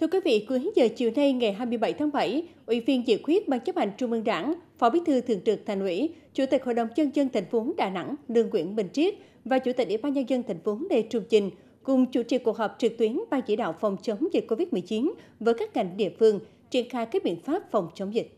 Thưa quý vị, cuối giờ chiều nay ngày 27 tháng 7, Ủy viên Dự khuyết Ban chấp hành Trung ương Đảng, Phó Bí thư Thường trực Thành ủy, Chủ tịch Hội đồng Nhân dân thành phố Đà Nẵng Lương Nguyễn Bình Triết và Chủ tịch Ủy ban Nhân dân thành phố Lê Trung Trình cùng chủ trì cuộc họp trực tuyến Ban chỉ đạo phòng chống dịch COVID-19 với các ngành địa phương triển khai các biện pháp phòng chống dịch.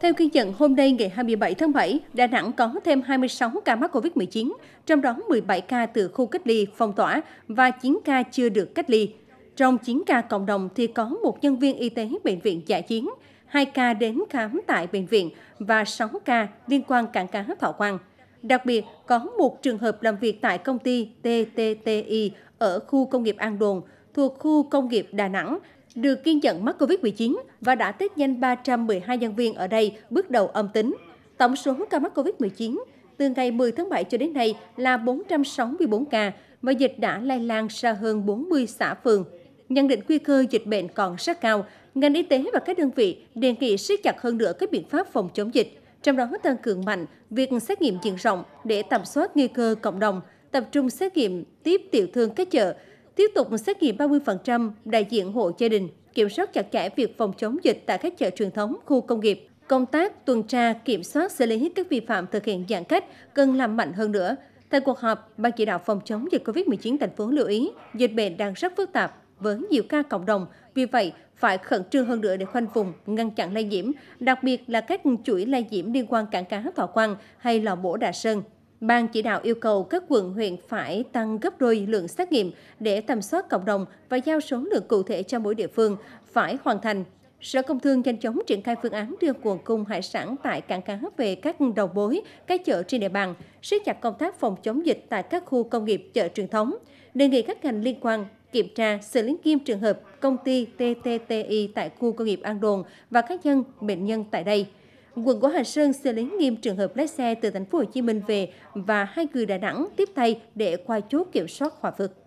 Theo ghi nhận, hôm nay ngày 27 tháng 7, Đà Nẵng có thêm 26 ca mắc COVID-19, trong đó 17 ca từ khu cách ly phong tỏa và 9 ca chưa được cách ly. Trong 9 ca cộng đồng thì có một nhân viên y tế bệnh viện giải chiến, 2 ca đến khám tại bệnh viện và 6 ca liên quan cảng cá Thọ Quang. Đặc biệt, có một trường hợp làm việc tại công ty TTTI ở khu công nghiệp An Đồn thuộc khu công nghiệp Đà Nẵng được kiên nhận mắc COVID-19 và đã tết nhanh 312 nhân viên ở đây bước đầu âm tính. Tổng số ca mắc COVID-19 từ ngày 10 tháng 7 cho đến nay là 464 ca và dịch đã lây lan ra hơn 40 xã phường nhận định nguy cơ dịch bệnh còn rất cao, ngành y tế và các đơn vị đề nghị siết chặt hơn nữa các biện pháp phòng chống dịch, trong đó tăng cường mạnh việc xét nghiệm diện rộng để tầm soát nguy cơ cộng đồng, tập trung xét nghiệm tiếp tiểu thương các chợ, tiếp tục xét nghiệm 30% đại diện hộ gia đình, kiểm soát chặt chẽ việc phòng chống dịch tại các chợ truyền thống, khu công nghiệp. Công tác tuần tra, kiểm soát xử lý các vi phạm thực hiện giãn cách cần làm mạnh hơn nữa. Tại cuộc họp, Ban chỉ đạo phòng chống dịch COVID-19 thành phố lưu ý, dịch bệnh đang rất phức tạp, với nhiều ca cộng đồng. Vì vậy, phải khẩn trương hơn nữa để khoanh vùng, ngăn chặn lây nhiễm, đặc biệt là các chuỗi lây nhiễm liên quan cảng cá Thọ Quang hay lò mổ Đà Sơn. Ban chỉ đạo yêu cầu các quận huyện phải tăng gấp đôi lượng xét nghiệm để tầm soát cộng đồng và giao số lượng cụ thể cho mỗi địa phương phải hoàn thành. Sở Công Thương nhanh chóng triển khai phương án đưa nguồn cung hải sản tại cảng cá về các đầu mối, các chợ trên địa bàn, siết chặt công tác phòng chống dịch tại các khu công nghiệp chợ truyền thống. Đề nghị các ngành liên quan kiểm tra xử lý nghiêm trường hợp công ty TTTI tại khu công nghiệp An Đồn và các nhân bệnh nhân tại đây. Quận Ngũ Hành Sơn xử lý nghiêm trường hợp lái xe từ thành phố Hồ Chí Minh về và hai người Đà Nẵng tiếp tay để qua chốt kiểm soát Hòa Vực.